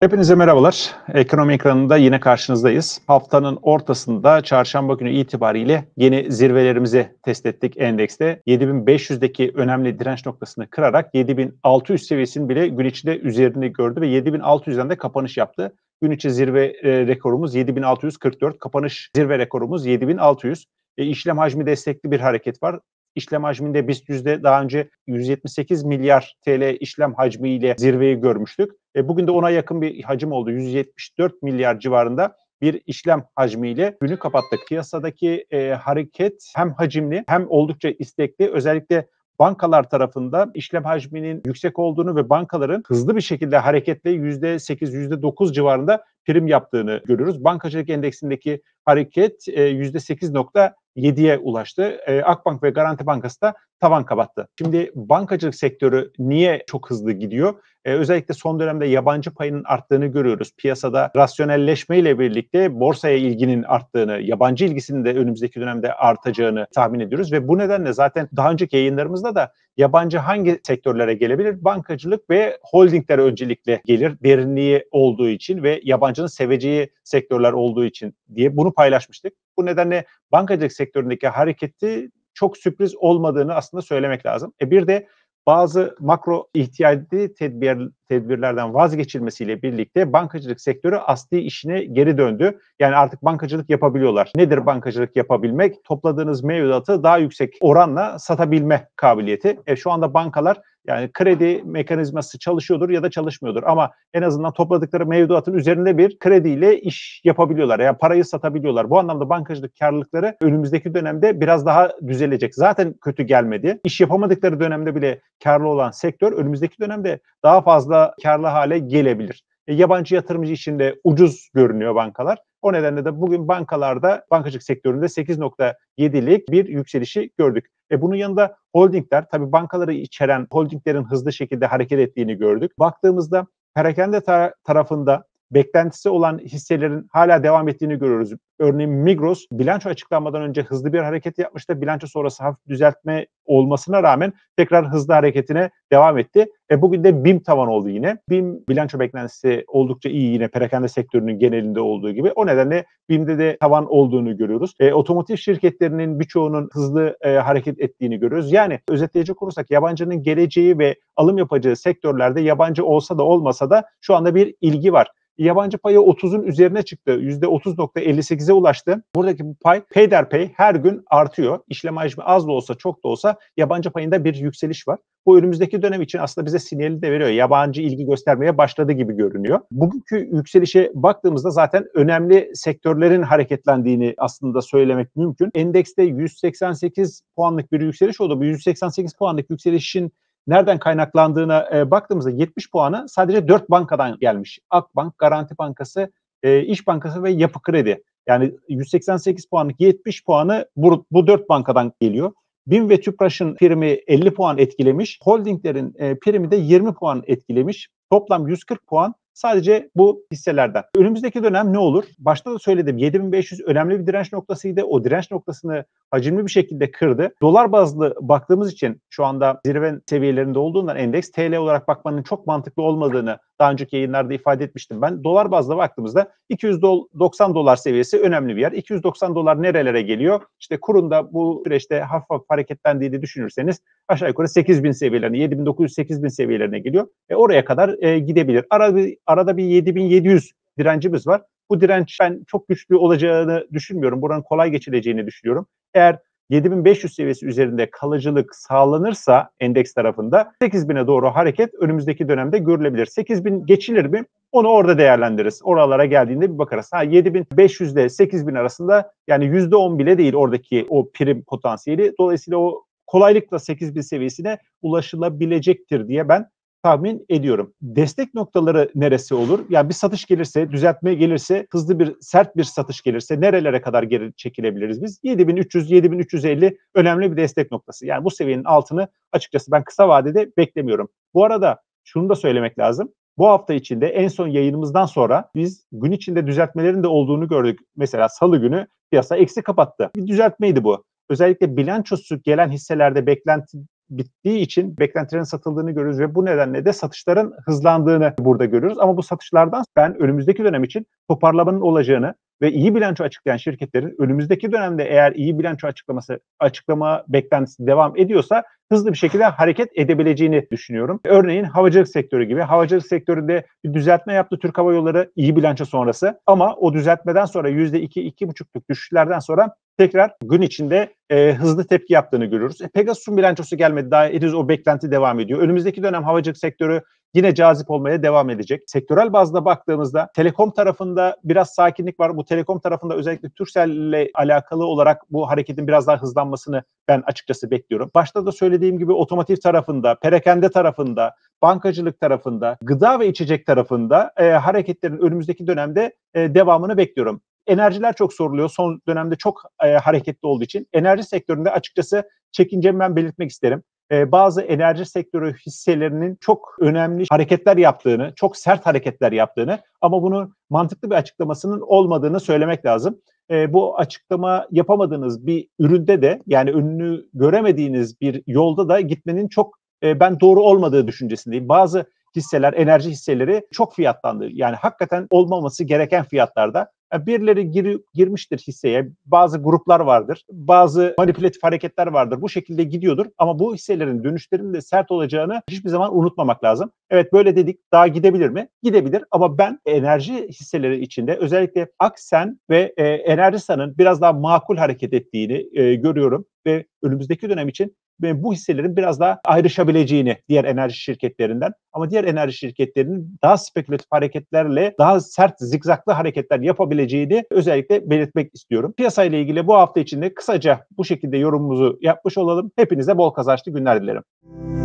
Hepinize merhabalar. Ekonomi ekranında yine karşınızdayız. Haftanın ortasında çarşamba günü itibariyle yeni zirvelerimizi test ettik endekste. 7500'deki önemli direnç noktasını kırarak 7600 seviyesini bile gün içinde üzerinde gördü ve 7600'den de kapanış yaptı. Gün içi zirve e, rekorumuz 7644, kapanış zirve rekorumuz 7600. E, işlem hacmi destekli bir hareket var İşlem hacminde biz yüzde daha önce 178 milyar TL işlem hacmiyle zirveyi görmüştük. E, bugün de ona yakın bir hacim oldu. 174 milyar civarında bir işlem hacmiyle günü kapattık. Piyasadaki e, hareket hem hacimli hem oldukça istekli. Özellikle bankalar tarafında işlem hacminin yüksek olduğunu ve bankaların hızlı bir şekilde hareketle %8, %9 civarında prim yaptığını görüyoruz. Bankacılık endeksindeki hareket %8 e, nokta 7'ye ulaştı. E, Akbank ve Garanti Bankası da tavan kapattı. Şimdi bankacılık sektörü niye çok hızlı gidiyor? E, özellikle son dönemde yabancı payının arttığını görüyoruz. Piyasada rasyonelleşme ile birlikte borsaya ilginin arttığını, yabancı ilgisinin de önümüzdeki dönemde artacağını tahmin ediyoruz ve bu nedenle zaten daha önceki yayınlarımızda da yabancı hangi sektörlere gelebilir? Bankacılık ve holdingler öncelikle gelir. Derinliği olduğu için ve yabancının seveceği sektörler olduğu için diye bunu paylaşmıştık. Bu nedenle bankacılık sektöründeki hareketi çok sürpriz olmadığını aslında söylemek lazım. E bir de bazı makro ihtiyacı tedbir, tedbirlerden vazgeçilmesiyle birlikte bankacılık sektörü asli işine geri döndü. Yani artık bankacılık yapabiliyorlar. Nedir bankacılık yapabilmek? Topladığınız mevduatı daha yüksek oranla satabilme kabiliyeti. E, şu anda bankalar yani kredi mekanizması çalışıyordur ya da çalışmıyordur ama en azından topladıkları mevduatın üzerinde bir krediyle iş yapabiliyorlar. Yani parayı satabiliyorlar. Bu anlamda bankacılık karlılıkları önümüzdeki dönemde biraz daha düzelecek. Zaten kötü gelmedi. İş yapamadıkları dönemde bile karlı olan sektör önümüzdeki dönemde daha fazla karlı hale gelebilir. E, yabancı yatırımcı için de ucuz görünüyor bankalar. O nedenle de bugün bankalarda bankacılık sektöründe 8.7'lik bir yükselişi gördük. E bunun yanında holdingler tabii bankaları içeren holdinglerin hızlı şekilde hareket ettiğini gördük. Baktığımızda perakende tarafında beklentisi olan hisselerin hala devam ettiğini görüyoruz. Örneğin Migros bilanço açıklanmadan önce hızlı bir hareket yapmıştı. Bilanço sonrası hafif düzeltme olmasına rağmen tekrar hızlı hareketine devam etti. E bugün de BİM tavan oldu yine. BİM bilanço beklentisi oldukça iyi yine perakende sektörünün genelinde olduğu gibi. O nedenle BİM'de de tavan olduğunu görüyoruz. E, otomotiv şirketlerinin birçoğunun hızlı e, hareket ettiğini görüyoruz. Yani özetleyecek olursak yabancının geleceği ve alım yapacağı sektörlerde yabancı olsa da olmasa da şu anda bir ilgi var. Yabancı payı 30'un üzerine çıktı. %30.58'e ulaştı. Buradaki bu pay payderpay her gün artıyor. İşlem hacmi az da olsa çok da olsa yabancı payında bir yükseliş var. Bu önümüzdeki dönem için aslında bize sinyali de veriyor. Yabancı ilgi göstermeye başladı gibi görünüyor. Bugünkü yükselişe baktığımızda zaten önemli sektörlerin hareketlendiğini aslında söylemek mümkün. Endekste 188 puanlık bir yükseliş oldu. Bu 188 puanlık yükselişin nereden kaynaklandığına e, baktığımızda 70 puanı sadece 4 bankadan gelmiş. Akbank, Garanti Bankası, e, İş Bankası ve Yapı Kredi. Yani 188 puanlık 70 puanı bu, bu 4 bankadan geliyor. BİM ve TÜPRAŞ'ın primi 50 puan etkilemiş. Holdinglerin e, primi de 20 puan etkilemiş. Toplam 140 puan Sadece bu hisselerden. Önümüzdeki dönem ne olur? Başta da söyledim 7500 önemli bir direnç noktasıydı. O direnç noktasını hacimli bir şekilde kırdı. Dolar bazlı baktığımız için şu anda zirve seviyelerinde olduğundan endeks TL olarak bakmanın çok mantıklı olmadığını daha önceki yayınlarda ifade etmiştim ben. Dolar bazlı baktığımızda 290 dolar seviyesi önemli bir yer. 290 dolar nerelere geliyor? İşte kurunda da bu süreçte hafif hafif hareketlendiğini düşünürseniz aşağı yukarı 8000 seviyelerine, 7900-8000 seviyelerine geliyor. E, oraya kadar e, gidebilir. Arada, arada bir 7700 direncimiz var. Bu direnç ben çok güçlü olacağını düşünmüyorum. Buranın kolay geçileceğini düşünüyorum. Eğer 7500 seviyesi üzerinde kalıcılık sağlanırsa endeks tarafında 8000'e doğru hareket önümüzdeki dönemde görülebilir. 8000 geçilir mi? Onu orada değerlendiririz. Oralara geldiğinde bir bakarız. Ha 7500 ile 8000 arasında yani %10 bile değil oradaki o prim potansiyeli. Dolayısıyla o kolaylıkla 8000 seviyesine ulaşılabilecektir diye ben tahmin ediyorum. Destek noktaları neresi olur? Yani bir satış gelirse, düzeltme gelirse, hızlı bir sert bir satış gelirse nerelere kadar geri çekilebiliriz biz? 7300 7350 önemli bir destek noktası. Yani bu seviyenin altını açıkçası ben kısa vadede beklemiyorum. Bu arada şunu da söylemek lazım. Bu hafta içinde en son yayınımızdan sonra biz gün içinde düzeltmelerin de olduğunu gördük. Mesela salı günü piyasa eksi kapattı. Bir düzeltmeydi bu. Özellikle bilançosu gelen hisselerde beklenti bittiği için beklentilerin satıldığını görürüz ve bu nedenle de satışların hızlandığını burada görüyoruz. Ama bu satışlardan ben önümüzdeki dönem için toparlamanın olacağını ve iyi bilanço açıklayan şirketlerin önümüzdeki dönemde eğer iyi bilanço açıklaması açıklama beklentisi devam ediyorsa hızlı bir şekilde hareket edebileceğini düşünüyorum. Örneğin havacılık sektörü gibi. Havacılık sektöründe bir düzeltme yaptı Türk Hava Yolları iyi bilanço sonrası ama o düzeltmeden sonra %2-2,5'lük düşüşlerden sonra tekrar gün içinde e, hızlı tepki yaptığını görüyoruz. E, Pegasus'un bilançosu gelmedi daha henüz o beklenti devam ediyor. Önümüzdeki dönem havacılık sektörü yine cazip olmaya devam edecek. Sektörel bazda baktığımızda telekom tarafında biraz sakinlik var. Bu telekom tarafında özellikle Turkcell ile alakalı olarak bu hareketin biraz daha hızlanmasını ben açıkçası bekliyorum. Başta da söylediğim gibi otomotiv tarafında, perakende tarafında, bankacılık tarafında, gıda ve içecek tarafında e, hareketlerin önümüzdeki dönemde e, devamını bekliyorum enerjiler çok soruluyor. Son dönemde çok e, hareketli olduğu için. Enerji sektöründe açıkçası çekincemi ben belirtmek isterim e, bazı enerji sektörü hisselerinin çok önemli hareketler yaptığını, çok sert hareketler yaptığını ama bunun mantıklı bir açıklamasının olmadığını söylemek lazım. E, bu açıklama yapamadığınız bir üründe de yani önünü göremediğiniz bir yolda da gitmenin çok e, ben doğru olmadığı düşüncesindeyim. Bazı hisseler, enerji hisseleri çok fiyatlandı. Yani hakikaten olmaması gereken fiyatlarda birileri gir, girmiştir hisseye. Bazı gruplar vardır. Bazı manipülatif hareketler vardır. Bu şekilde gidiyordur. Ama bu hisselerin dönüşlerinin de sert olacağını hiçbir zaman unutmamak lazım. Evet böyle dedik. Daha gidebilir mi? Gidebilir. Ama ben enerji hisseleri içinde özellikle Aksen ve e, Enerjisa'nın biraz daha makul hareket ettiğini e, görüyorum ve önümüzdeki dönem için bu hisselerin biraz daha ayrışabileceğini diğer enerji şirketlerinden ama diğer enerji şirketlerinin daha spekülatif hareketlerle daha sert zikzaklı hareketler yapabileceğini özellikle belirtmek istiyorum. Piyasayla ilgili bu hafta içinde kısaca bu şekilde yorumumuzu yapmış olalım. Hepinize bol kazançlı günler dilerim.